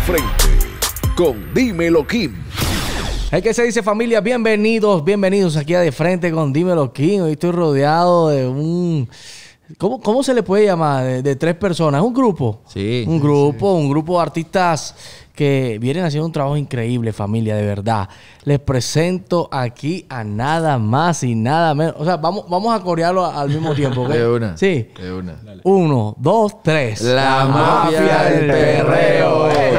frente con Dímelo Kim. Es que se dice familia, bienvenidos, bienvenidos aquí a De Frente con Dímelo Kim. Hoy estoy rodeado de un... ¿Cómo, cómo se le puede llamar? De, tres personas, un grupo. Sí. Un grupo, un grupo de artistas que vienen haciendo un trabajo increíble, familia, de verdad. Les presento aquí a nada más y nada menos. O sea, vamos, vamos a corearlo al mismo tiempo. De una. Sí. De una. Uno, dos, tres. La, mafia, del perreo.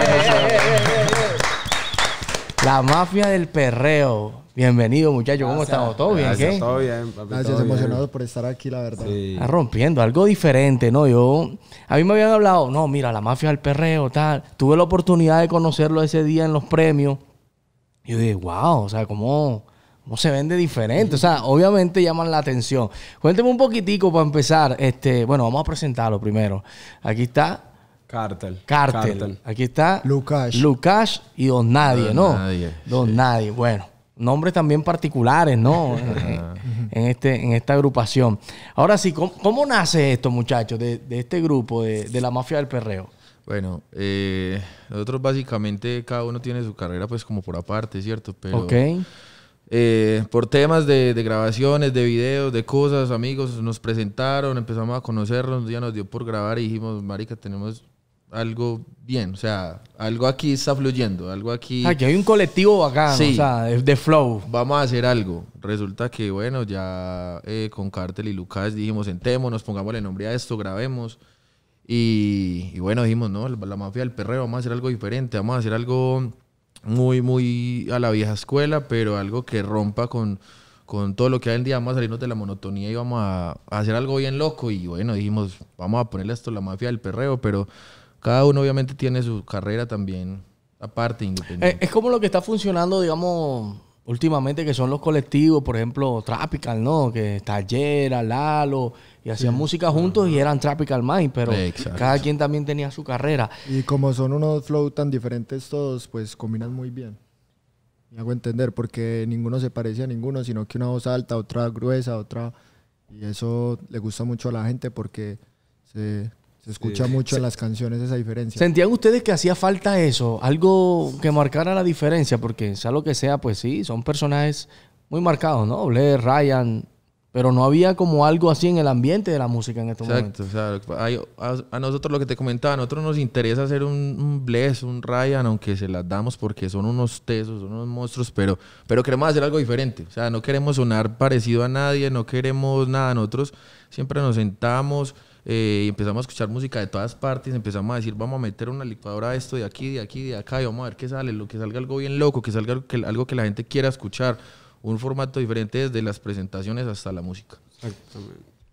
La mafia del perreo. Bienvenido, muchachos. ¿Cómo estamos? ¿Todo bien? Gracias, ¿qué? Todo bien, Gracias, emocionado por estar aquí, la verdad. Está rompiendo, algo diferente, ¿no? Yo. A mí me habían hablado, no, mira, la mafia del perreo, tal. Tuve la oportunidad de conocerlo ese día en los premios. Y yo dije, wow, o sea, ¿cómo, cómo se vende diferente? O sea, obviamente llaman la atención. Cuénteme un poquitico para empezar. Este, bueno, vamos a presentarlo primero. Aquí está Cártel. Cartel. Aquí está. Lucas. Lucas y Don Nadie, Don ¿no? Nadie, Don Nadie. Bueno, nombres también particulares, ¿no? Eh, eh, en, este, en esta agrupación. Ahora sí, ¿cómo, nace esto, muchachos, de, este grupo, de, la mafia del perreo? Bueno, eh, nosotros básicamente cada uno tiene su carrera pues como por aparte, ¿cierto? Pero, ok. por temas de, grabaciones, de videos, de cosas, amigos, nos presentaron, empezamos a conocernos, ya nos dio por grabar y dijimos, marica, tenemos algo bien, o sea, algo aquí está fluyendo, algo aquí... Aquí ah, hay un colectivo acá, o sea, de, flow. Vamos a hacer algo. Resulta que, bueno, ya eh, con Cartel y Lucas dijimos, sentémonos, pongámosle nombre a esto, grabemos. Y, bueno, dijimos, no, la, mafia del perreo, vamos a hacer algo diferente, vamos a hacer algo muy, muy a la vieja escuela, pero algo que rompa con, con todo lo que hay en día, vamos a salirnos de la monotonía y vamos a, hacer algo bien loco. Y bueno, dijimos, vamos a ponerle esto la mafia del perreo, pero cada uno obviamente tiene su carrera también aparte, eh, Es, como lo que está funcionando, digamos, últimamente, que son los colectivos, por ejemplo, Tropical, ¿no? Que Tallera, Lalo, y hacían música juntos y eran Tropical Mind, pero cada quien también tenía su carrera. Y como son unos flow tan diferentes todos, pues combinan muy bien. Me hago entender, porque ninguno se parece a ninguno, sino que una voz alta, otra gruesa, otra... Y eso le gusta mucho a la gente porque se, se escucha mucho en las canciones esa diferencia. ¿Sentían ustedes que hacía falta eso? Algo que marcara la diferencia, porque sea lo que sea, pues sí, son personajes muy marcados, ¿no? Blair, Ryan, pero no había como algo así en el ambiente de la música en estos Exacto, momentos. Exacto, a, nosotros lo que te comentaba, a nosotros nos interesa hacer un, un Bless, un Ryan, aunque se las damos porque son unos tesos, son unos monstruos, pero, pero queremos hacer algo diferente. O sea, no queremos sonar parecido a nadie, no queremos nada. Nosotros siempre nos sentamos eh, y empezamos a escuchar música de todas partes, empezamos a decir, vamos a meter una licuadora de esto, de aquí, de aquí, de acá, y vamos a ver qué sale, lo que salga algo bien loco, que salga algo que, la gente quiera escuchar, un formato diferente desde las presentaciones hasta la música.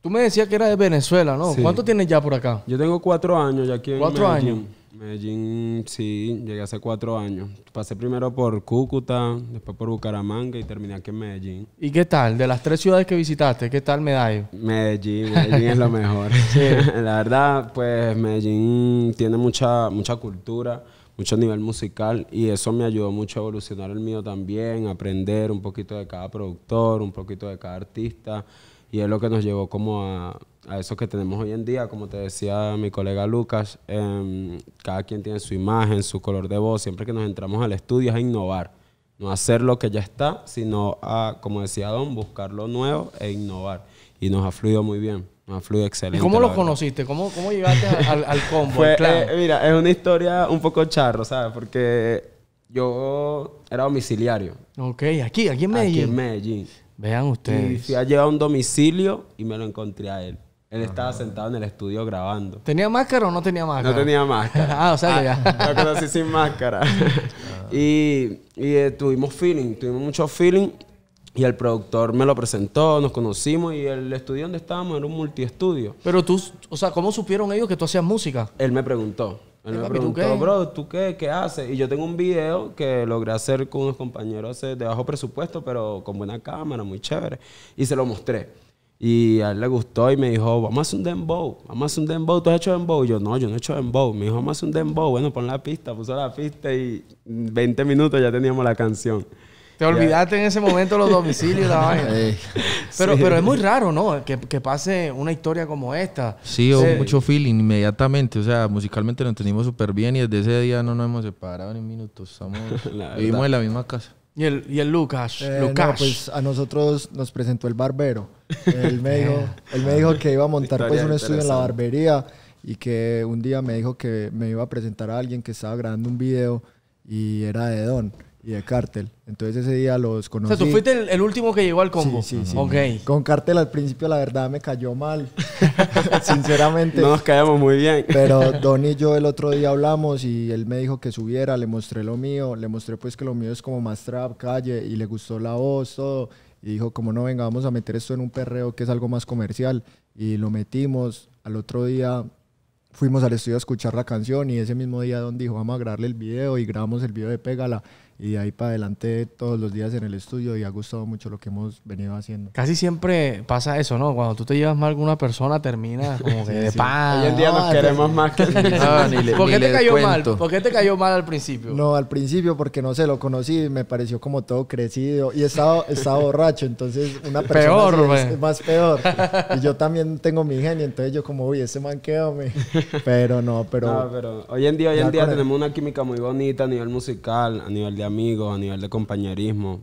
Tú me decías que era de Venezuela, ¿no? ¿Cuánto tienes ya por acá? Yo tengo cuatro años ya aquí Cuatro años. Medellín, sí, llegué hace cuatro años. Pasé primero por Cúcuta, después por Bucaramanga y terminé aquí en Medellín. ¿Y qué tal? De las tres ciudades que visitaste, ¿qué tal Medallo? Medellín, Medellín es lo mejor. La verdad, pues Medellín tiene mucha, mucha cultura, mucho nivel musical y eso me ayudó mucho a evolucionar el mío también, aprender un poquito de cada productor, un poquito de cada artista. Y es lo que nos llevó como a, eso que tenemos hoy en día, como te decía mi colega Lucas, em, cada quien tiene su imagen, su color de voz, siempre que nos entramos al estudio es a innovar, no hacer lo que ya está, sino a, como decía Don, buscar lo nuevo e innovar. Y nos ha fluido muy bien. Nos ha fluido excelente. ¿Y cómo lo conociste? ¿Cómo, ¿Cómo, llegaste al, combo? Eh, mira, es una historia un poco charro, ¿sabes? Porque yo era domiciliario. Ok, aquí, aquí en Medellín. Aquí en Medellín. Vean ustedes. Y fui a llevar un domicilio y me lo encontré a él. Él estaba sentado en el estudio grabando. ¿Tenía máscara o no tenía máscara? No tenía máscara. ah, o sea ya ya. Ah, lo así sin máscara. y, eh, tuvimos feeling, tuvimos mucho feeling. Y el productor me lo presentó, nos conocimos y el estudio donde estábamos era un multiestudio. Pero tú, o sea, ¿cómo supieron ellos que tú hacías música? Él me preguntó. Él me preguntó, bro, ¿tú qué, qué haces? Y yo tengo un video que logré hacer con unos compañeros eh, de bajo presupuesto, pero con buena cámara, muy chévere. Y se lo mostré. Y a él le gustó y me dijo, vamos a hacer un dembow, vamos a hacer un dembow, ¿tú has hecho dembow? Y yo, no, yo no he hecho dembow. Me dijo, vamos a hacer un dembow, bueno, pon la pista, puso la pista y 20 minutos ya teníamos la canción. Te olvidaste en ese momento los domicilios la vaina. Pero, pero es muy raro, ¿no? Que, pase una historia como esta. Sí, hubo eh, mucho feeling inmediatamente. O sea, musicalmente lo entendimos súper bien y desde ese día no nos hemos separado ni minutos. Estamos, vivimos en la misma casa. ¿Y el, y el Lucas? Eh, Lucas. pues a nosotros nos presentó el barbero. Él me dijo, él que iba a montar pues, un estudio en la barbería y que un día me dijo que me iba a presentar a alguien que estaba grabando un video y era de Don y de Cártel. Entonces ese día los conocí. O sea, tú fuiste el, último que llegó al Congo. Sí, sí, sí. Con Cartel al principio la verdad me cayó mal, sinceramente. No nos caíamos muy bien. Pero Don y yo el otro día hablamos y él me dijo que subiera, le mostré lo mío, le mostré pues que lo mío es como más trap, calle y le gustó la voz, todo. Y dijo, como no, venga, vamos a meter esto en un perreo que es algo más comercial. Y lo metimos. Al otro día fuimos al estudio a escuchar la canción y ese mismo día Don dijo, vamos a grabarle el video y grabamos el video de Pégala y ahí para adelante todos los días en el estudio y ha gustado mucho lo que hemos venido haciendo. Casi siempre pasa eso, ¿no? Cuando tú te llevas mal con una persona termina como que Hoy en día no, nos queremos más que... ni ¿Por qué te cayó mal? ¿Por qué te cayó mal al principio? No, al principio porque no se lo conocí y me pareció como todo crecido y estaba, estaba borracho, entonces una persona peor, es, más peor. Y yo también tengo mi genio, entonces yo como, uy, ese manqueo me... Pero no, pero... pero hoy en día, hoy en día tenemos una química muy bonita a nivel musical, a nivel de amigos, a nivel de compañerismo.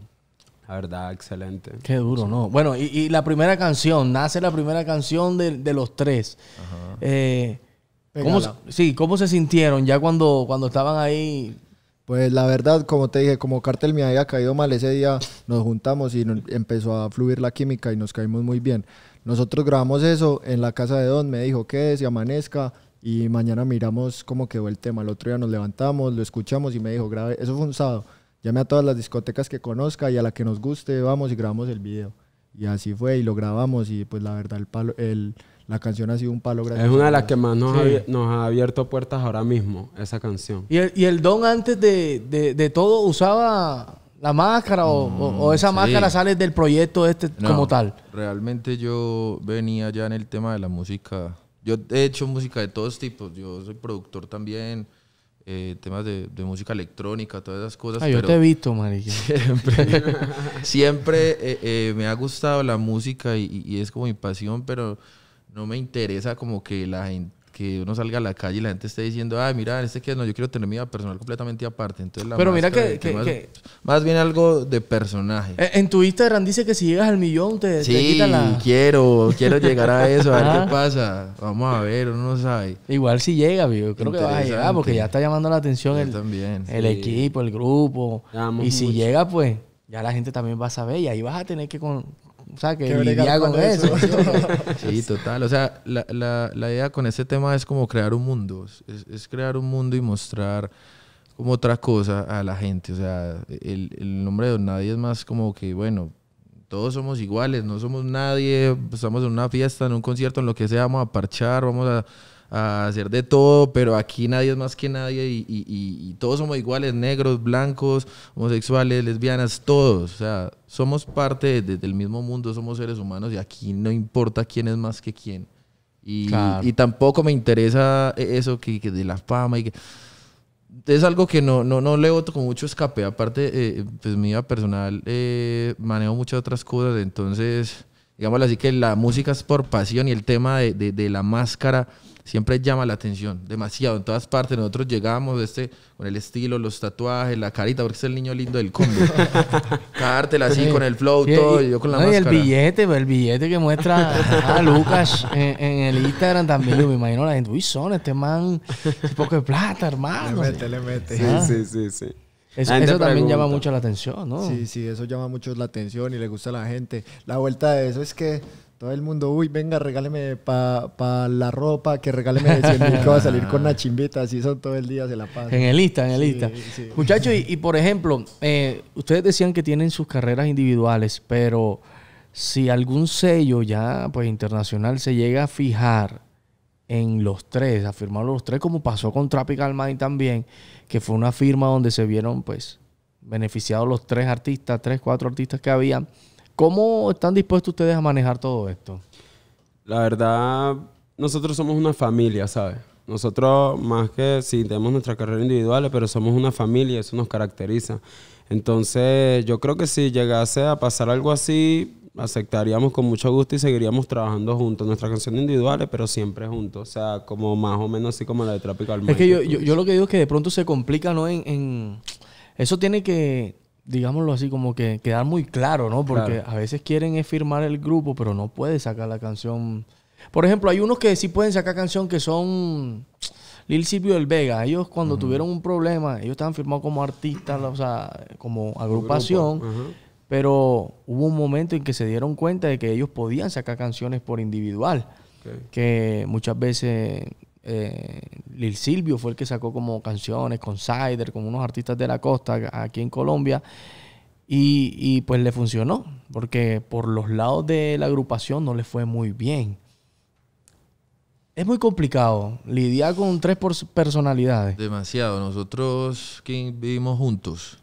La verdad, excelente. Qué duro, ¿no? Bueno, y, la primera canción, nace la primera canción de, los tres. Eh, ¿cómo, sí, ¿cómo se sintieron ya cuando, cuando estaban ahí? Pues la verdad, como te dije, como Cartel me había caído mal ese día, nos juntamos y empezó a fluir la química y nos caímos muy bien. Nosotros grabamos eso en la casa de Don, me dijo, que se amanezca, y mañana miramos cómo quedó el tema. El otro día nos levantamos, lo escuchamos y me dijo, grave eso fue un sábado, llame a todas las discotecas que conozca y a la que nos guste, vamos y grabamos el video. Y así fue y lo grabamos y pues la verdad el palo, el, la canción ha sido un palo grande. Es una de las que más nos, ha, abierto puertas ahora mismo, esa canción. ¿Y el, Don antes de, de, todo usaba la máscara o, esa mm, máscara sale del proyecto este como tal? Realmente yo venía ya en el tema de la música yo he hecho música de todos tipos. Yo soy productor también. Eh, temas de, música electrónica, todas esas cosas. Ah, yo te evito, Siempre, eh, eh, me ha gustado la música y, es como mi pasión, pero no me interesa como que la gente que uno salga a la calle y la gente esté diciendo, ay, mira, este que no, yo quiero tener mi vida personal completamente aparte. Entonces, Pero mira que, más, bien algo de personaje. En, tu Instagram dice que si llegas al millón te, sí, quita la... quiero, quiero llegar a eso, a ver qué ah. pasa. Vamos a ver, uno no sabe. Igual si llega, creo que va a llegar porque ya está llamando la atención el, el equipo, el grupo. y si llega, pues ya la gente también va a saber y ahí vas a tener que, con, o sea, que con, eso. sí, total. O sea, la, idea con este tema es como crear un mundo. Es, crear un mundo y mostrar como otra cosa a la gente. O sea, el, el nombre de nadie es más como que, bueno, todos somos iguales, no somos nadie, estamos en una fiesta, en un concierto, en lo que sea, vamos a parchar, vamos a a hacer de todo, pero aquí nadie es más que nadie y, todos somos iguales, negros, blancos, homosexuales, lesbianas, todos. O sea, somos parte del mismo mundo, somos seres humanos y aquí no importa quién es más que quién. Y, tampoco me interesa e, eso que, de la fama y que es algo que no, no, no le con mucho escape. Aparte, eh, pues mi vida personal eh, manejo muchas otras cosas, entonces, digámoslo así que la música es por pasión y el tema de, de, de la máscara siempre llama la atención, demasiado. En todas partes nosotros llegamos este, con el estilo, los tatuajes, la carita, porque es el niño lindo del combo. Cártela así con el flow, todo, y, yo con la el billete, pues, el billete que muestra a Lucas en, el Instagram también. Yo me imagino la gente, uy, son este man, poco de plata, hermano. Le mete, le mete. Sí, sí, sí, eso también llama mucho la atención, ¿no? Sí, sí, eso llama mucho la atención y le gusta a la gente. La vuelta de eso es que todo el mundo, uy, venga, regáleme para pa la ropa, que regáleme que mil a salir con una chimbita, así son todo el día, se la pasan. En el lista, en el lista. Muchachos, y, por ejemplo, eh, ustedes decían que tienen sus carreras individuales, pero si algún sello ya, pues internacional, se llega a fijar en los tres, a firmar los tres, como pasó con Tropical Mind también, que fue una firma donde se vieron, pues, beneficiados los tres artistas, tres, cuatro artistas que habían ¿Cómo están dispuestos ustedes a manejar todo esto? La verdad, nosotros somos una familia, ¿sabes? Nosotros, más que si tenemos nuestra carrera individual, pero somos una familia, eso nos caracteriza. Entonces, yo creo que si llegase a pasar algo así, aceptaríamos con mucho gusto y seguiríamos trabajando juntos. Nuestras canciones individuales, pero siempre juntos. O sea, como más o menos así como la de Tropical Es que yo, lo que digo es que de pronto se complica, ¿no? Eso tiene que digámoslo así, como que quedar muy claro, ¿no? Porque a veces quieren firmar el grupo, pero no puede sacar la canción. Por ejemplo, hay unos que sí pueden sacar canción que son Lil Silvio del Vega. Ellos cuando tuvieron un problema, ellos estaban firmados como artistas, o sea, como agrupación. Pero hubo un momento en que se dieron cuenta de que ellos podían sacar canciones por individual. Que muchas veces eh, Lil Silvio fue el que sacó como canciones con Sider con unos artistas de la costa aquí en Colombia. Y, pues le funcionó, porque por los lados de la agrupación no le fue muy bien. Es muy complicado lidiar con tres personalidades. Demasiado. Nosotros que vivimos juntos.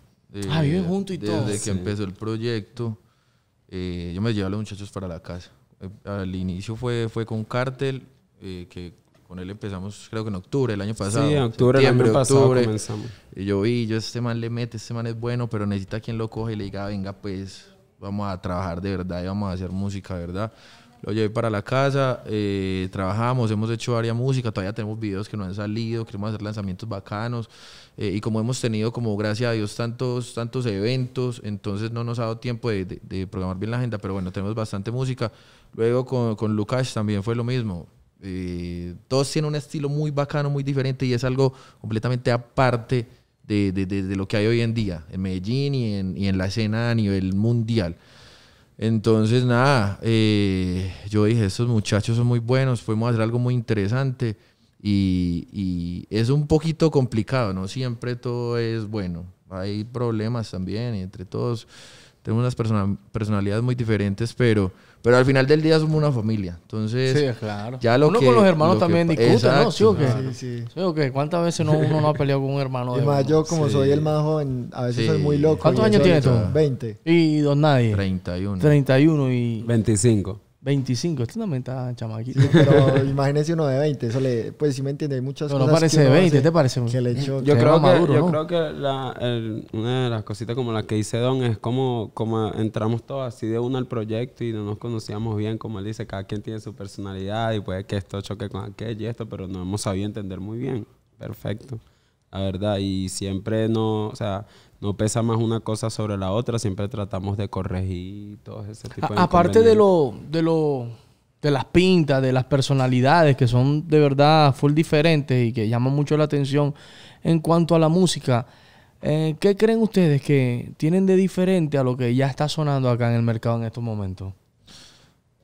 ah, viven eh, juntos y todo. Desde que empezó el proyecto, eh, yo me llevé a los muchachos para la casa. Al inicio fue, fue con Cartel, que con él empezamos, creo que en octubre el año pasado. Sí, en octubre, el año pasado comenzamos. Y yo vi, yo, este man le mete, este man es bueno, pero necesita quien lo coge y le diga, venga, pues vamos a trabajar de verdad y vamos a hacer música, ¿verdad? Lo llevé para la casa, eh, trabajamos, hemos hecho varias música, todavía tenemos videos que no han salido, queremos hacer lanzamientos bacanos eh, y como hemos tenido como gracias a Dios tantos, tantos eventos, entonces no nos ha dado tiempo de, de programar bien la agenda, pero bueno, tenemos bastante música. Luego con, con Lucas también fue lo mismo, eh, todos tienen un estilo muy bacano, muy diferente y es algo completamente aparte de, lo que hay hoy en día en Medellín y en, la escena a nivel mundial. Entonces, nada, eh, yo dije, estos muchachos son muy buenos, fuimos a hacer algo muy interesante y, y, es un poquito complicado, no siempre todo es bueno, hay problemas también entre todos, tenemos unas personalidades muy diferentes, pero, pero al final del día somos una familia. Entonces, ya lo uno que, con los hermanos también discute, ¿no? ¿Sí o qué? Sí, o qué? ¿Cuántas veces no, uno no ha peleado con un hermano? De yo como soy el más joven, a veces soy muy loco. ¿Cuántos años tienes tú? 20. ¿Y dos Nadie? 31. 31 y... 25. 25, esto me está chamaquito. pero imagínese uno de 20, eso le, pues si me entiende, hay muchas pero No parece de 20, ¿te parece? yo, creo que, una de las cositas como la que dice Don es como, entramos todos así de uno al proyecto y no nos conocíamos bien, como él dice, cada quien tiene su personalidad y puede que esto choque con aquello y esto, pero no hemos sabido entender muy bien. Perfecto. La verdad, y siempre no, o sea, no pesa más una cosa sobre la otra, siempre tratamos de corregir todo ese tipo de Aparte de lo, de de las pintas, de las personalidades que son de verdad full diferentes y que llaman mucho la atención en cuanto a la música. Eh, ¿Qué creen ustedes que tienen de diferente a lo que ya está sonando acá en el mercado en estos momentos?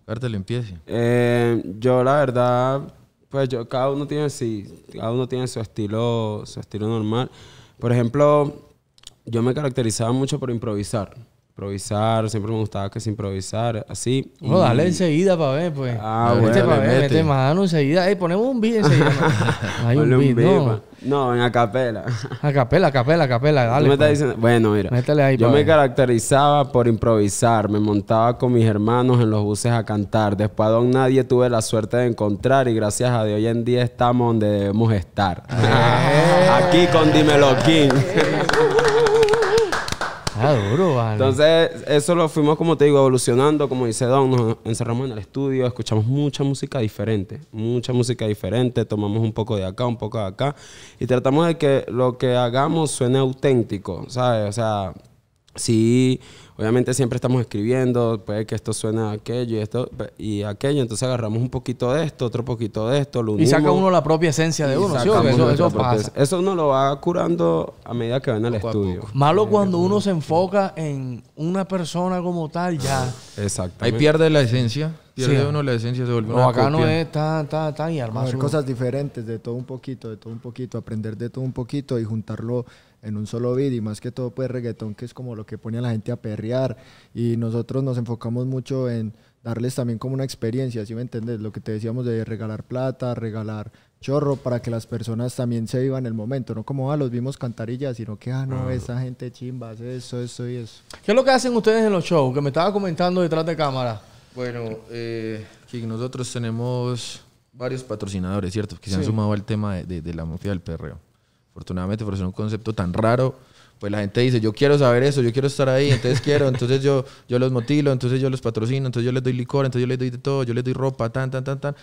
Carta limpieza. Eh, yo la verdad, pues yo, cada uno tiene sí, cada uno tiene su estilo, su estilo normal. Por ejemplo, yo me caracterizaba mucho por improvisar. Improvisar, siempre me gustaba que se improvisara. así. No, dale enseguida para ver, pues. Ah, ver, bueno, para ver, mete mano enseguida. Ey, ponemos un beat enseguida. Hay Ponle un beat, no. no. en acapela. Acapela, acapela, capela, dale. Me estás pues. diciendo... bueno, mira. Métale ahí yo me caracterizaba por improvisar. Me montaba con mis hermanos en los buses a cantar. Después a Don Nadie tuve la suerte de encontrar y gracias a Dios hoy en día estamos donde debemos estar. Eh. Aquí con Dímelo King. Ah, Entonces, eso lo fuimos, como te digo, evolucionando. Como dice Don, nos encerramos en el estudio, escuchamos mucha música diferente. Mucha música diferente. Tomamos un poco de acá, un poco de acá. Y tratamos de que lo que hagamos suene auténtico, ¿sabes? O sea, sí. Si Obviamente siempre estamos escribiendo, puede que esto suene a aquello y esto y aquello, entonces agarramos un poquito de esto, otro poquito de esto, lo unimos, Y saca uno la propia esencia de uno, ¿sí? Eso, eso pasa. Eso uno lo va curando a medida que van al el estudio. Malo cuando uno se enfoca en una persona como tal, ya. Exacto. Ahí pierde la esencia. Pierde uno la esencia, se vuelve no, acá no es tan, tan, tan y armar. cosas diferentes, de todo un poquito, de todo un poquito, aprender de todo un poquito y juntarlo en un solo vídeo. Y más que todo, pues reggaetón, que es como lo que pone a la gente a perder y nosotros nos enfocamos mucho en darles también como una experiencia, ¿sí me entendés? Lo que te decíamos de regalar plata, regalar chorro para que las personas también se vivan el momento, no como ah, los vimos cantarillas, sino que ah, no, esa gente chimba hace eso, eso y eso. ¿Qué es lo que hacen ustedes en los shows? Que me estaba comentando detrás de cámara. Bueno, eh, nosotros tenemos varios patrocinadores, ¿cierto? Que se han sumado al tema de, la mafia del perreo. Afortunadamente, por ser un concepto tan raro, pues la gente dice, yo quiero saber eso, yo quiero estar ahí, entonces quiero, entonces yo, yo los motilo, entonces yo los patrocino, entonces yo les doy licor, entonces yo les doy de todo, yo les doy ropa, tan, tan, tan, tan.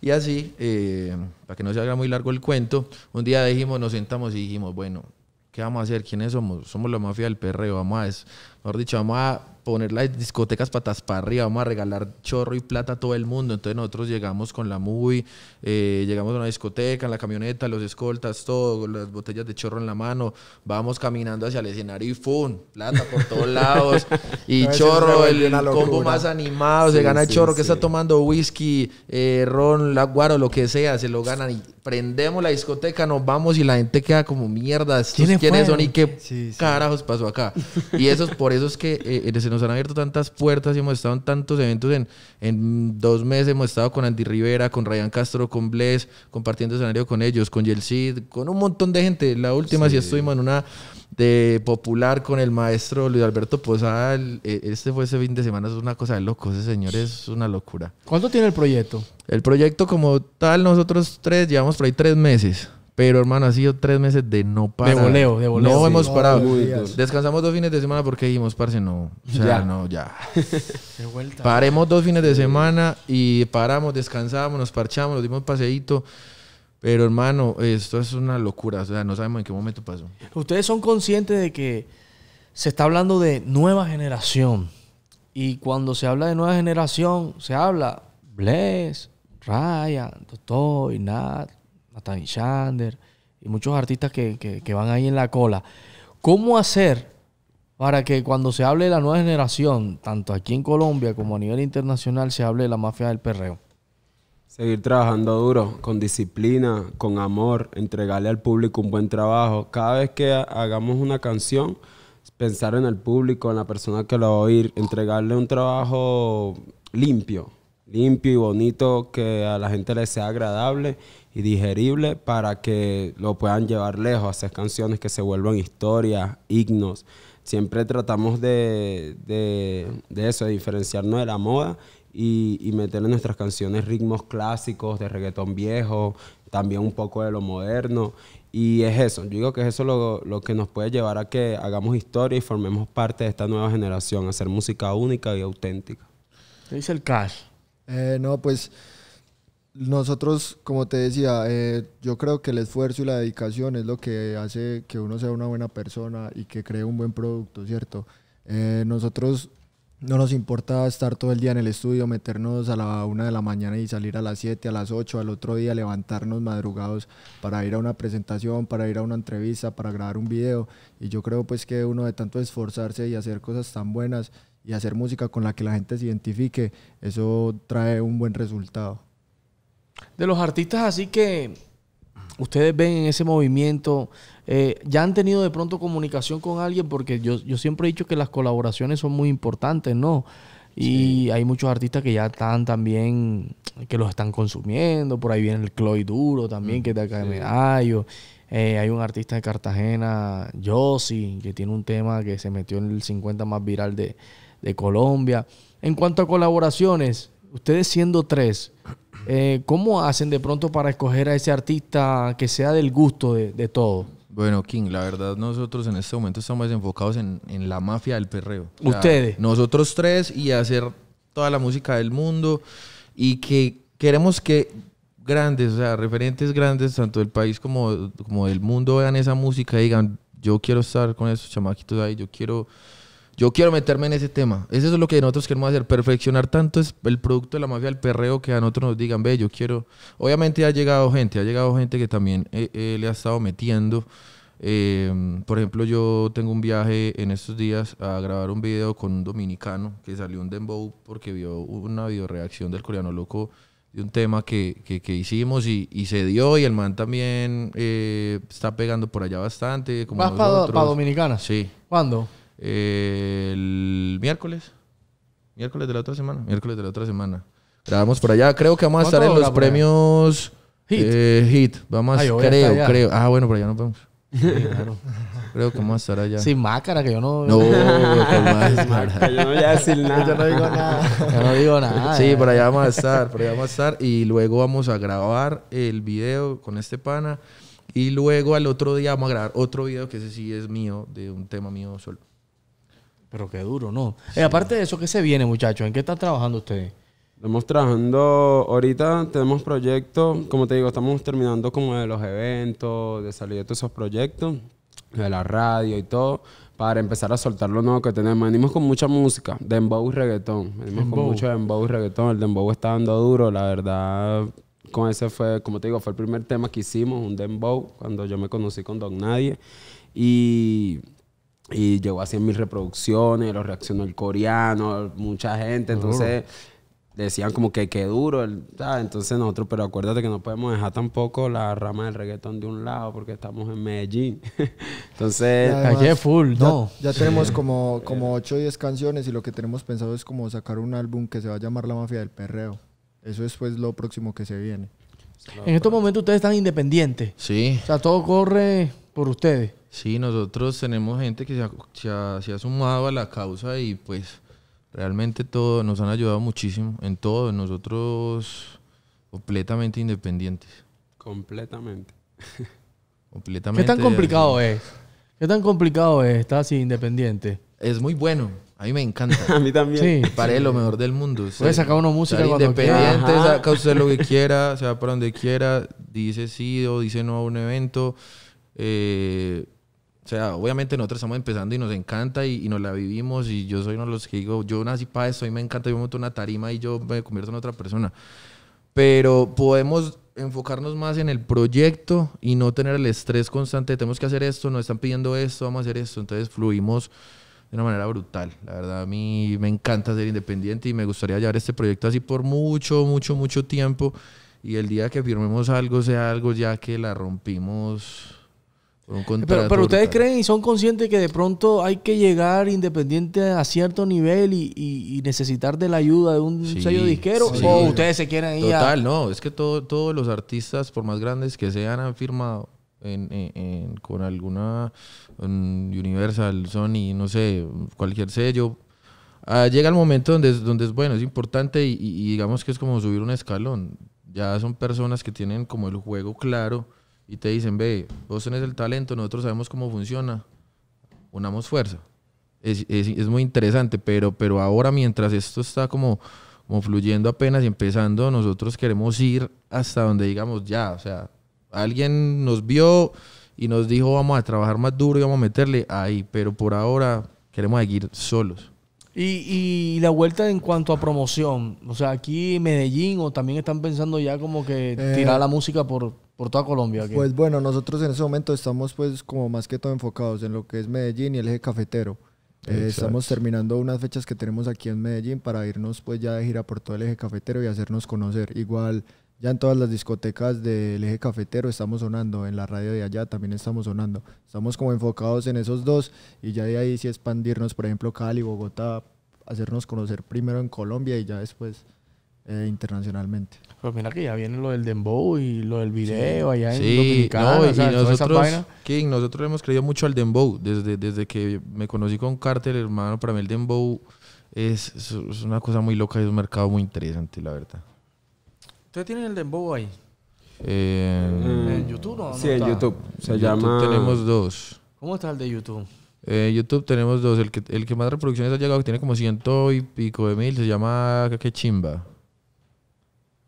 Y así, eh, para que no se haga muy largo el cuento, un día dijimos, nos sentamos y dijimos, bueno, ¿qué vamos a hacer? ¿Quiénes somos? Somos la mafia del perreo, vamos a, mejor dicho, vamos a poner las discotecas patas para arriba, vamos a regalar chorro y plata a todo el mundo. Entonces nosotros llegamos con la MUI, eh, llegamos a una discoteca, en la camioneta, los escoltas, todo, las botellas de chorro en la mano, vamos caminando hacia el escenario y ¡fum! Plata por todos lados. y chorro, el combo más animado, se gana chorro que está tomando whisky, eh, ron, laguaro, lo que sea, se lo ganan y prendemos la discoteca, nos vamos y la gente queda como mierda, ¿quiénes, son y qué carajos pasó acá? y eso, por eso es que eh, en ese han abierto tantas puertas y hemos estado en tantos eventos. En, en dos meses hemos estado con Andy Rivera, con Ryan Castro, con Bless, compartiendo escenario con ellos, con Yelcid, con un montón de gente. La última sí, estuvimos en una de popular con el maestro Luis Alberto Posada. E, este fue ese fin de semana, es una cosa de locos, ese señor es una locura. ¿Cuánto tiene el proyecto? El proyecto como tal, nosotros tres llevamos por ahí tres meses. Pero, hermano, ha sido tres meses de no parar. De voleo, de voleo. No hemos parado. Descansamos dos fines de semana porque dijimos, parce, no. O sea, ya. no, ya. de vuelta. Paremos dos fines de semana y paramos, descansamos, nos parchamos, nos dimos paseíto. Pero, hermano, esto es una locura. O sea, no sabemos en qué momento pasó. Ustedes son conscientes de que se está hablando de nueva generación. Y cuando se habla de nueva generación, se habla Bless, Ryan, y Nat, Tani Shander y muchos artistas que, que van ahí en la cola. ¿Cómo hacer para que cuando se hable de la nueva generación, tanto aquí en Colombia como a nivel internacional, se hable de la mafia del perreo? Seguir trabajando duro, con disciplina, con amor, entregarle al público un buen trabajo. Cada vez que hagamos una canción, pensar en el público, en la persona que lo va a oír, entregarle un trabajo limpio, limpio y bonito, que a la gente le sea agradable y digerible para que lo puedan llevar lejos, hacer canciones que se vuelvan historias, himnos. Siempre tratamos de, eso, de diferenciarnos de la moda y, y meter en nuestras canciones ritmos clásicos, de reggaetón viejo, también un poco de lo moderno. Y es eso, yo digo que es eso lo, lo, que nos puede llevar a que hagamos historia y formemos parte de esta nueva generación, hacer música única y auténtica. ¿Qué dice el Cash? Eh, no, pues nosotros, como te decía, eh, yo creo que el esfuerzo y la dedicación es lo que hace que uno sea una buena persona y que cree un buen producto, ¿cierto? Eh, nosotros no nos importa estar todo el día en el estudio, meternos a la una de la mañana y salir a las siete, a las ocho, al otro día levantarnos madrugados para ir a una presentación, para ir a una entrevista, para grabar un video. Y yo creo pues que uno de tanto esforzarse y hacer cosas tan buenas y hacer música con la que la gente se identifique, eso trae un buen resultado. De los artistas así que ustedes ven en ese movimiento, eh, ya han tenido de pronto comunicación con alguien, porque yo, yo siempre he dicho que las colaboraciones son muy importantes, ¿no? Y hay muchos artistas que ya están también, que los están consumiendo. Por ahí viene el Chloe Duro también, que está acá de Medallo. Eh, hay un artista de Cartagena, Yossi, que tiene un tema que se metió en el 50 más viral de, de Colombia. En cuanto a colaboraciones, ustedes siendo tres, eh, ¿Cómo hacen de pronto para escoger a ese artista que sea del gusto de, todo? Bueno, King, la verdad nosotros en este momento estamos enfocados en, la mafia del perreo. Ustedes. Nosotros tres y hacer toda la música del mundo y que queremos que grandes, o sea, referentes grandes tanto del país como, como del mundo vean esa música y digan, yo quiero estar con esos chamaquitos ahí, yo quiero yo quiero meterme en ese tema. Eso es lo que nosotros queremos hacer. Perfeccionar tanto es el producto de la mafia del perreo que a nosotros nos digan, ve, yo quiero. Obviamente ha llegado gente, ha llegado gente que también eh, eh, le ha estado metiendo. Em, por ejemplo, yo tengo un viaje en estos días a grabar un video con un dominicano que salió un dembow porque vio una videoreacción del coreano loco de un tema que, hicimos y, se dio y el man también eh, está pegando por allá bastante. Como ¿Vas para Dominicana? Sí. ¿Cuándo? el miércoles. Miércoles de la otra semana. Miércoles de la otra semana. Grabamos por allá. Creo que vamos a estar en los premios Hit. Eh, hit. Vamos, ah, creo, creo. Ah, bueno, por allá nos vemos. Creo que vamos a estar allá. Sin máscara, que yo no. No, yo no voy a nada. Yo no digo nada. no Sí, eh. por allá vamos a estar. Por allá vamos a estar. Y luego vamos a grabar el video con este pana. Y luego al otro día vamos a grabar otro video que ese sí es mío, de un tema mío solo. Pero qué duro, ¿no? Eh, aparte de eso, ¿qué se viene, muchachos? ¿En qué están trabajando ustedes? Estamos trabajando ahorita, tenemos proyectos, como te digo, estamos terminando como de los eventos, de salir de todos esos proyectos, de la radio y todo, para empezar a soltar lo nuevo que tenemos. Venimos con mucha música, dembow y reggaetón. Venimos con mucho dembow y reggaetón. El dembow está dando duro, la verdad. Con ese fue, como te digo, fue el primer tema que hicimos, un dembow, cuando yo me conocí con Don Nadie. Y y llegó a 100 mil reproducciones, lo reaccionó el coreano, mucha gente, entonces decían como que qué duro, entonces nosotros, pero acuérdate que no podemos dejar tampoco la rama del reggaetón de un lado porque estamos en Medellín, entonces... full, ¿no? Ya, tenemos como, como 8 o 10 canciones y lo que tenemos pensado es como sacar un álbum que se va a llamar La Mafia del Perreo, eso es pues lo próximo que se viene. En estos momentos ustedes están independientes. Sí. O sea, todo corre por ustedes. Sí, nosotros tenemos gente que se ha, sumado a la causa y pues realmente todo nos han ayudado muchísimo en todo, nosotros completamente independientes. Completamente. completamente. ¿Qué tan complicado es? ¿Qué tan complicado es estar así independiente? Es muy bueno. A mí me encanta. a mí también. Sí, él lo mejor del mundo. Puedes sacar una música cuando independiente, saca usted lo que quiera, se va para donde quiera, dice sí o dice no a un evento. Eh, o sea, obviamente nosotros estamos empezando y nos encanta y, nos la vivimos y yo soy uno de los que digo, yo nací para eso y me encanta, yo en una tarima y yo me convierto en otra persona. Pero podemos enfocarnos más en el proyecto y no tener el estrés constante, tenemos que hacer esto, nos están pidiendo esto, vamos a hacer esto, entonces fluimos de una manera brutal. La verdad, a mí me encanta ser independiente y me gustaría llevar este proyecto así por mucho, mucho, mucho tiempo. Y el día que firmemos algo, sea algo ya que la rompimos pero, pero, ustedes creen y son conscientes que de pronto hay que llegar independiente a cierto nivel y, necesitar de la ayuda de un sello disquero o ustedes se quieren ir Total, no, es que todos los artistas, por más grandes que sean, han firmado con alguna Universal, Sony, no sé, cualquier sello. Ah, llega el momento donde, es, donde es bueno, es importante y, y digamos que es como subir un escalón. Ya son personas que tienen como el juego claro y te dicen, ve, vos tenés el talento, nosotros sabemos cómo funciona, unamos fuerza. Es, es, es, muy interesante, pero, pero ahora mientras esto está como, como fluyendo apenas y empezando, nosotros queremos ir hasta donde digamos ya, o sea, alguien nos vio y nos dijo vamos a trabajar más duro y vamos a meterle ahí, pero por ahora queremos seguir solos. Y, y, la vuelta en cuanto a promoción, o sea, aquí en Medellín o también están pensando ya como que eh, tirar la música por, por toda Colombia. Pues bueno, nosotros en ese momento estamos pues como más que todo enfocados en lo que es Medellín y el eje cafetero. Eh, estamos terminando unas fechas que tenemos aquí en Medellín para irnos pues ya de gira por todo el eje cafetero y hacernos conocer. Igual ya en todas las discotecas del eje cafetero estamos sonando, en la radio de allá también estamos sonando. Estamos como enfocados en esos dos y ya de ahí sí expandirnos, por ejemplo, Cali, Bogotá, hacernos conocer primero en Colombia y ya después eh, internacionalmente. Pues mira que ya viene lo del dembow y lo del video allá en sí, Dominicana. y, nosotros, nosotros hemos creído mucho al dembow. Desde, desde que me conocí con Carter, hermano, para mí el dembow es, es una cosa muy loca y es un mercado muy interesante, la verdad. ¿Ustedes tienen el dembow ahí? Eh, ¿En YouTube no? Sí, en YouTube. Se llama... YouTube tenemos dos. ¿Cómo está el de YouTube? En eh, YouTube tenemos dos. El que, el que más reproducciones ha llegado, que tiene como ciento y pico de mil, se llama ¿Qué Chimba.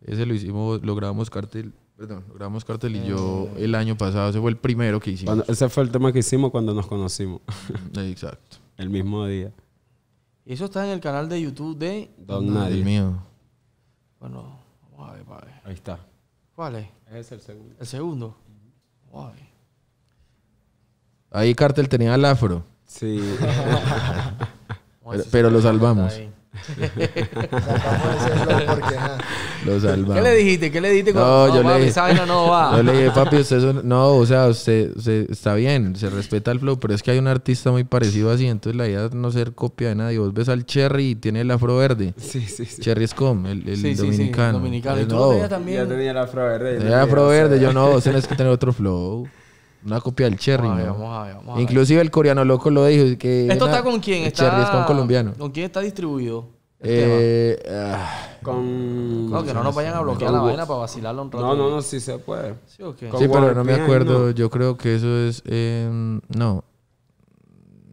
Ese lo hicimos, lo grabamos cartel, perdón, cartel y yo eh. el año pasado. Ese fue el primero que hicimos. ese fue el tema que hicimos cuando nos conocimos. Exacto. el mismo día. Eso está en el canal de YouTube de Don, Nadie. mío. Bueno, Ahí está. ¿Cuál es? Es el segundo. El segundo. Ahí Cartel tenía el afro. Sí. pero lo salvamos. Lo salvamos. ¿Qué le dijiste? ¿Qué le dijiste no, yo le, dije, no va? Yo le dije, papi, usted es un... no, o sea, usted, está bien, se respeta el flow, pero es que hay un artista muy parecido así, entonces la idea es no ser copia de nadie. Vos ves al Cherry y tiene el afro verde. Sí, sí, Cherry Scom, el, el sí, dominicano. Sí, sí, dominicano. Y tú también. Ya tenía el afro verde. El afro verde, yo no, tienes que tener otro flow. Una copia del Cherry. Vamos vamos a ver, Inclusive el coreano loco lo dijo. Que ¿Esto está con quién? está... Cherry con colombiano. ¿Con quién está distribuido? Eh, ah. con... No, que no nos vayan a bloquear la vaina para vacilarlo un rato. No, no, no, sí se puede. Sí, pero no me acuerdo. Yo creo que eso es... Em, no.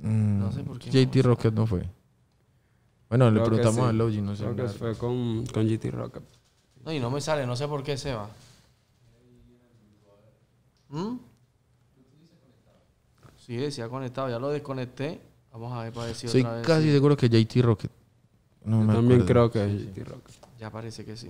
Mm, no sé por qué. JT Rocket no fue. Bueno, le preguntamos a Logi, no sé. Creo que fue con, con JT Rocket. No, y no me sale. No sé por qué se va. ¿Mm? Sí, se ha conectado. Ya lo desconecté. Vamos a ver para decir otra vez. casi seguro que JT Rocket. No Yo me también creo que es JT Rocket. Ya parece que sí.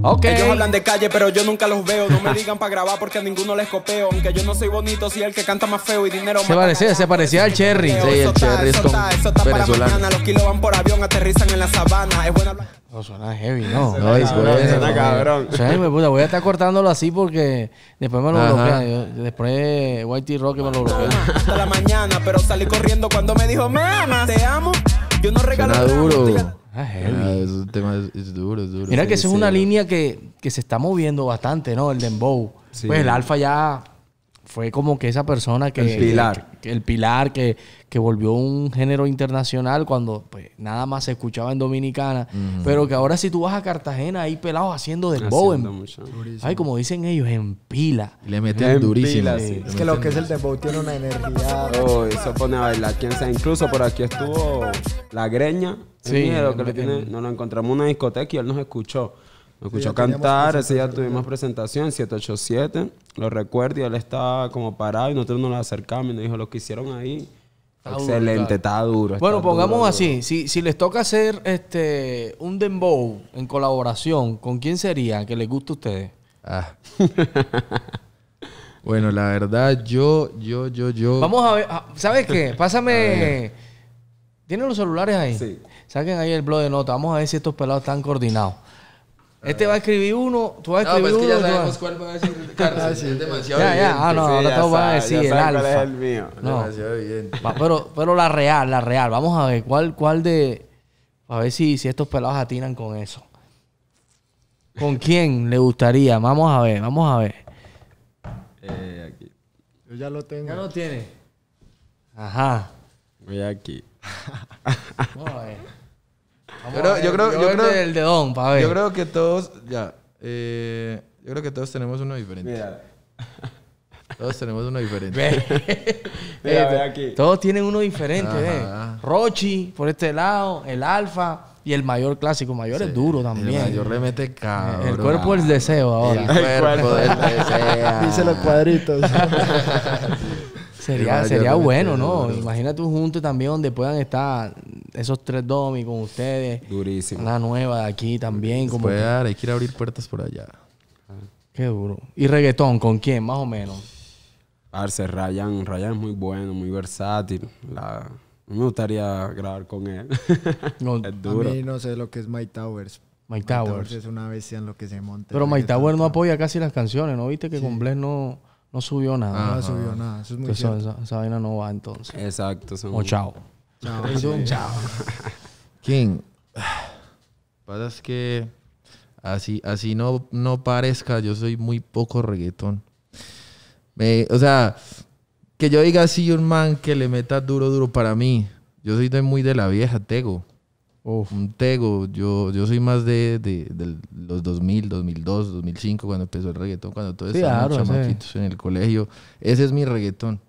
Okay. Ellos hablan de calle, pero yo nunca los veo. No me digan para grabar porque a ninguno les escopeo. Aunque yo no soy bonito, si el que canta más feo y dinero se parecía, se parecía al Cherry. Sí, el Cherry es Los kilos van por avión, aterrizan en la sabana. Es buena no, oh, suena heavy, ¿no? no, suena, cabrón. cabrón. puta, voy a estar cortándolo así porque después me lo bloquean. Después Whitey Rock me lo bloquea. Hasta la mañana, pero salí corriendo cuando me dijo, mamá, te amo. Yo no regalo. nada. duro. Ah, heavy. Ah, es duro, es duro. Mira que esa es una línea que, que, se está moviendo bastante, ¿no? El dembow. Pues el alfa ya fue como que esa persona que... El pilar. Que, el pilar que, volvió un género internacional cuando pues, nada más se escuchaba en Dominicana. Pero que ahora si tú vas a Cartagena ahí pelado haciendo del haciendo Ay, como dicen ellos, en pila. le meten Es que lo que es el dembow tiene una energía. Oh, eso pone a bailar. incluso por aquí estuvo La Greña. Sí, Nos lo encontramos en una discoteca y él nos escuchó. Me escuchó cantar, ese ya tuvimos presentación, 787, lo recuerdo, y él estaba como parado y nosotros nos lo acercamos y nos dijo, lo que hicieron ahí, excelente, está duro. bueno, pongamos así, Si, les toca hacer este un dembow en colaboración, ¿con quién sería que les guste a ustedes? Ah. bueno, la verdad, yo, yo, yo, yo... Vamos a ver, ah, ¿sabes qué? Pásame... ¿Tienen los celulares ahí? Sí. Saquen ahí el blog de nota. Vamos a ver si estos pelados están coordinados. Este va a escribir uno, tú vas a escribir uno. No, pues que ya sabemos cuál va a decir Carlos. es demasiado Ya, ya, ah, no, ahora todo voy a decir el alfa. es el mío. Demasiado bien. pero, pero la real, la real. Vamos a ver cuál, cuál de. A ver si, si estos pelados atinan con eso. ¿Con quién le gustaría? Vamos a ver, vamos a ver. Eh, aquí. Yo ya lo tengo. Ya lo tiene. Ajá. Voy aquí. vamos a ver. Yo creo, yo creo, yo, que todos, ya, eh, yo creo que todos tenemos uno diferente. Todos tenemos uno diferente. Todos tienen uno diferente, Rochi, por este lado, el Alfa y el mayor clásico. Mayor es duro también. El le El cuerpo del deseo ahora. El cuerpo del deseo. Dice los cuadritos. Sería, sería bueno, ¿no? Imagínate un junto también donde puedan estar esos tres domi con ustedes. Durísimo. Una nueva de aquí también. Como que... dar, hay que ir a abrir puertas por allá. Qué duro. ¿Y reggaetón con quién, más o menos? Arce, Ryan. Ryan es muy bueno, muy versátil. La... Me gustaría grabar con él. No, es A mí no sé lo que es My Towers, My Towers. es una bestia en lo que se monta. Pero My Towers no apoya casi las canciones, ¿no? Viste que con Bless no no subió nada. No subió nada. Eso es muy entonces, esa, vaina no va entonces. Exacto. O chao. Chao. un chao. King, pasa es que así, así no, no parezca, yo soy muy poco reggaetón. o sea, que yo diga así un man que le meta duro, duro para mí. Yo soy de muy de la vieja, Tego un Tego. Yo, yo soy más de, los 2000, 2002, 2005, cuando empezó el reggaetón, cuando todos sí, en el colegio. Ese es mi reggaetón,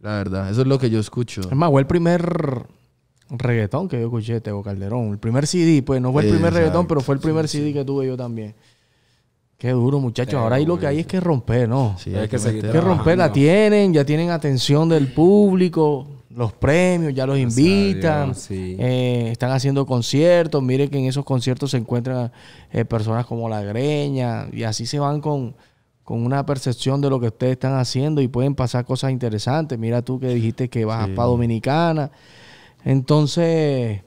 la verdad. Eso es lo que yo escucho. Es más, fue el primer reggaetón que yo escuché Tego Calderón. El primer CD, pues no fue el primer reggaetón, pero fue el primer CD que tuve yo también. Qué duro, muchachos. Ahora ahí lo que hay es que romper, ¿no? Sí, hay, que, que romper la tienen, ya tienen atención del público los premios, ya los invitan, eh, están haciendo conciertos, mire que en esos conciertos se encuentran eh, personas como la greña y así se van con, con, una percepción de lo que ustedes están haciendo y pueden pasar cosas interesantes. Mira tú que dijiste que vas a para Dominicana. Entonces,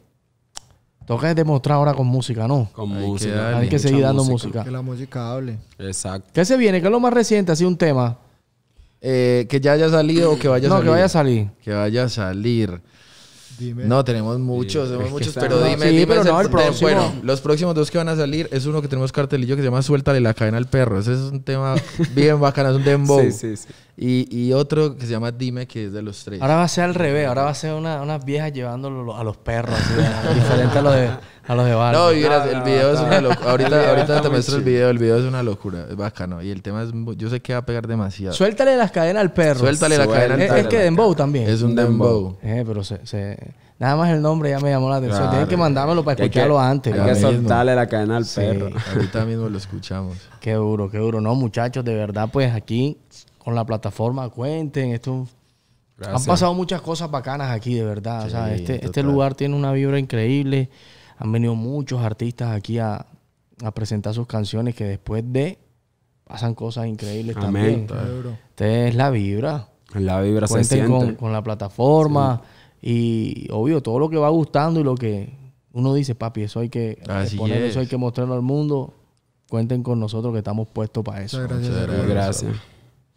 toca demostrar ahora con música, ¿no? Con música. hay que seguir dando música. Que la música hable. Exacto. ¿Qué se viene? ¿Qué es lo más reciente? Así un tema. Eh, que ya haya salido o que vaya a salir. No, que vaya a salir. Que vaya a salir. Dime. No, tenemos muchos, tenemos muchos, pero dime, dime el próximo. Bueno, los próximos dos que van a salir es uno que tenemos cartelillo que se llama Suéltale la cadena al perro. Ese es un tema bien bacana, es un dembow. Sí, sí, Y, otro que se llama Dime, que es de los tres. Ahora va a ser al revés, ahora va a ser unas una vieja llevándolo a los perros, diferente a lo de... A los de barrio. No, mira el video es una locura. Ahorita, ahorita te muestro el video. El video es una locura. Es bacano. Y el tema es... Yo sé que va a pegar demasiado. Suéltale las cadenas al perro. Suéltale la cadena al perro. Es que dembow también. Es un dembow. Eh, pero se... Nada más el nombre ya me llamó la atención. Tienen que mandármelo para escucharlo antes. Hay que soltarle la cadena al perro. Ahorita mismo lo escuchamos. Qué duro, qué duro. No, muchachos, de verdad, pues aquí con la plataforma cuenten. Esto... Han pasado muchas cosas bacanas aquí, de verdad. o sea, este, este lugar tiene una vibra increíble han venido muchos artistas aquí a, a presentar sus canciones que después de pasan cosas increíbles también. Entonces es la vibra. La vibra Cuenten se siente. Con, con la plataforma y obvio todo lo que va gustando y lo que uno dice, papi, eso hay que eso hay que mostrarlo al mundo. Cuenten con nosotros que estamos puestos para eso. gracias.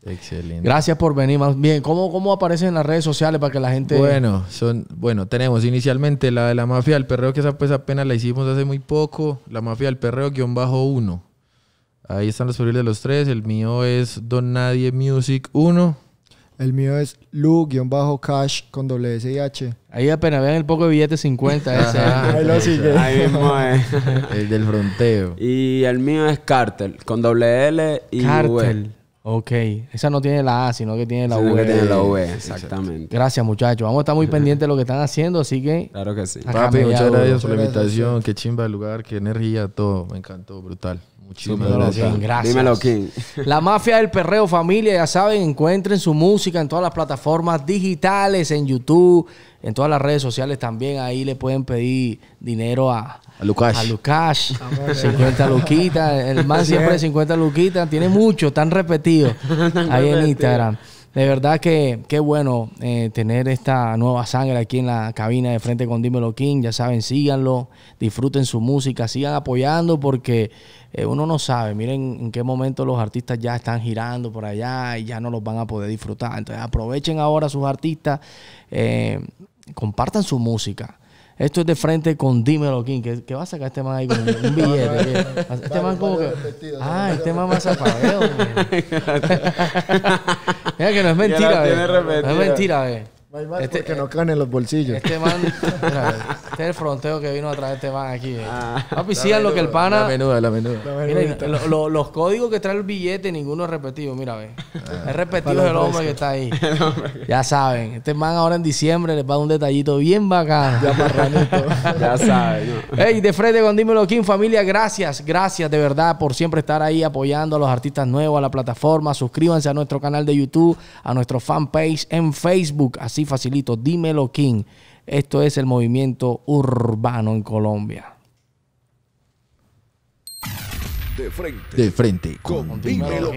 Excelente. Gracias por venir más bien. ¿Cómo, ¿Cómo aparecen en las redes sociales para que la gente... Bueno, son, bueno, tenemos inicialmente la de la mafia del perreo, que esa pues apenas la hicimos hace muy poco, la mafia del perreo guión bajo 1. Ahí están los perfiles de los tres, el mío es Don Nadie Music 1. El mío es Lu-Cash Guión bajo con doble S y H. Ahí apenas vean el poco de billete 50 Ahí lo sigue. Ahí mismo es. El del fronteo. Y el mío es Cartel con doble L y Cartel. Ok, esa no tiene la A, sino que tiene la U. la V, eh, exactamente. Gracias, muchachos. Vamos a estar muy pendientes de lo que están haciendo, así que. Claro que sí. Papi, muchas gracias por la invitación. Qué chimba el lugar, qué energía, todo. Me encantó, brutal. Muchísimas gracias. Dímelo, King. La Mafia del Perreo Familia, ya saben, encuentren su música en todas las plataformas digitales, en YouTube, en todas las redes sociales también. Ahí le pueden pedir dinero a, a A Lucas, 50 luquitas. El man siempre 50 eh. luquita. Tiene mucho, tan repetido. ahí en Instagram. De verdad que qué bueno eh, tener esta nueva sangre aquí en la cabina de frente con Dímelo King. Ya saben, síganlo, disfruten su música, sigan apoyando porque eh, uno no sabe. Miren en qué momento los artistas ya están girando por allá y ya no los van a poder disfrutar. Entonces aprovechen ahora sus artistas, eh, compartan su música esto es de frente con Dímelo King, que, va a sacar este man ahí con un billete. este man como que... Ah, este man más apagado. Mira que no es mentira, eh. no es mentira, eh este, porque eh, no caen en los bolsillos. Este man, este es el fronteo que vino a traer este man aquí. Eh. Ah. lo que el pana. La menuda, la menuda. los códigos que trae el billete, ninguno es repetido. Mira, ve. Ah. es repetido el hombre que está ahí. ya saben, este man ahora en diciembre les va a dar un detallito bien bacán. Ya ya saben. Hey, de frente con Dímelo King, familia, gracias, gracias de verdad por siempre estar ahí apoyando a los artistas nuevos, a la plataforma. Suscríbanse a nuestro canal de YouTube, a nuestro fanpage en Facebook. Así así facilito. Dímelo, King. Esto es el movimiento urbano en Colombia. De frente. De frente. Con, Dímelo,